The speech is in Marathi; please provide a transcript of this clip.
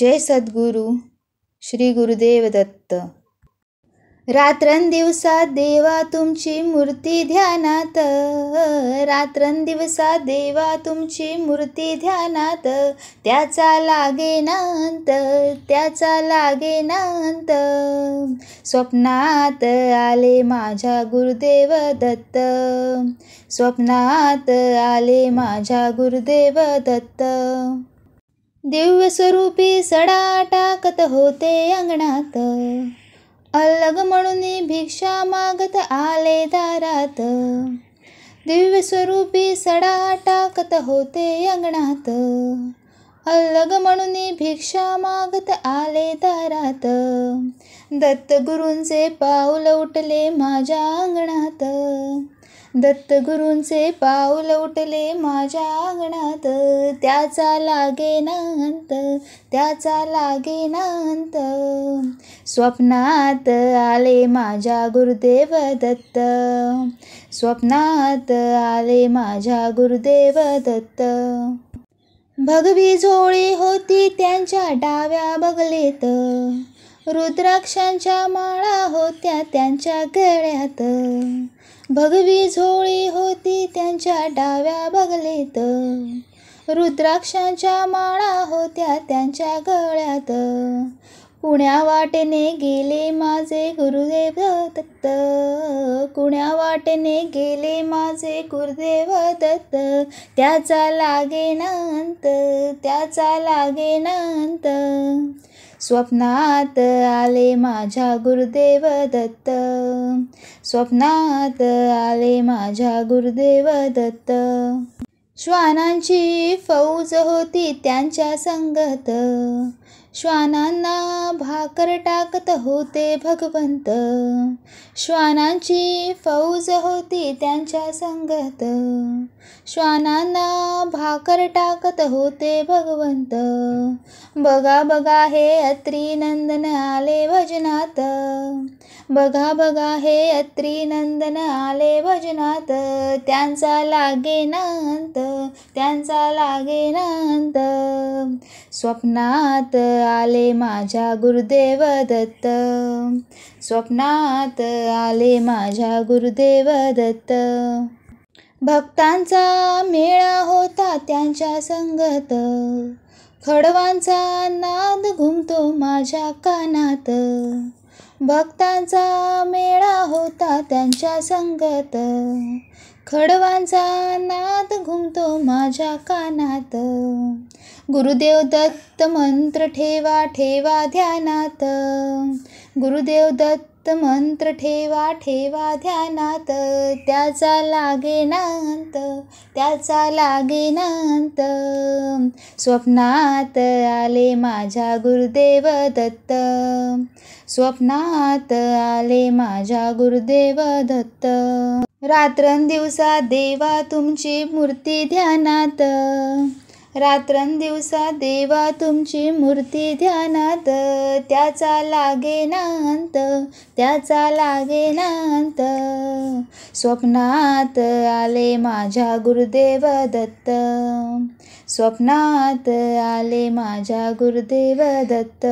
जय सद्गुरू श्री गुरुदेव दत्त रात्रंदिवसा देवा तुमची मूर्ती ध्यानात रात्रंदिवसा देवा तुमची मूर्ती ध्यानात त्याचा लागे नांत त्याचा लागे नांत स्वप्नात आले माझ्या गुरुदेव दत्त स्वप्नात आले माझ्या गुरुदेव दत्त दिव्यस्वरूपी सडा टाकत होते अंगणात अलग म्हणून भिक्षा मागत आले दारात स्वरूपी सडा टाकत होते अंगणात अलग म्हणून भिक्षा मागत आले दारात दत्तगुरूंचे पाऊल उठले माझ्या अंगणात दत्तगुरूंचे पाऊल उठले माझ्या अंगणात त्याचा लागे नांत त्याचा लागे नांत स्वप्नात आले माझ्या गुरुदेव दत्त स्वप्नात आले माझ्या गुरुदेव दत्त भगवी झोळी होती त्यांच्या डाव्या बगलेत रुद्राक्षांच्या माळा होत्या त्यांच्या गळ्यात भगवी झोळी होती त्यांच्या डाव्या बगलेत रुद्राक्षांच्या माळा होत्या त्यांच्या गळ्यात कुण्या वाटेने गेले माझे गुरुदेव दत्त कुण्या वाटेने गेले माझे गुरुदेव दत्त त्याचा लागे त्याचा लागे स्वप्नात आले माझ्या गुरुदेव दत्त स्वप्नात आले माझ्या गुरुदेव दत्त श्वानांची फौज होती त्यांच्या संगत श्वानांना भाकर टाकत होते भगवंत श्वानांची फौज होती त्यांच्या संगत श्वानांना भाकर टाकत होते भगवंत बघा बघा हे अत्री नंदन आले भजनात बघा बघा हे अत्री नंदन आले भजनात त्यांचा लागे त्यांचा लागे नांत स्वप्नात आले माझ्या गुरुदेव दत्त स्वप्नात आले माझ्या गुरुदेव दत्त भक्तांचा मेळा होता त्यांच्या संगत खडवांचा नाद घुमतो माझ्या कानात भक्तांचा मेळा होता त्यांच्या संगत खडवांचा नाद घुमतो माझ्या कानात गुरुदेव दत्त मंत्र ठेवा ठेवा ध्यानात गुरुदेव दत्त मंत्र ठेवा ठेवा ध्यानात त्याचा लागे नांत त्याचा लागे नांत स्वप्नात आले माझ्या गुरुदेव दत्त स्वप्नात आले माझ्या गुरुदेव दत्त रात्रंदिवसा देवा तुमची मूर्ती ध्यानात रात्रंदिवसा देवा तुमची मूर्ती ध्यानात त्याचा लागे नांत त्याचा लागे नांत स्वप्नात आले माझ्या गुरुदेव दत्त स्वप्नात आले माझ्या गुरुदेव दत्त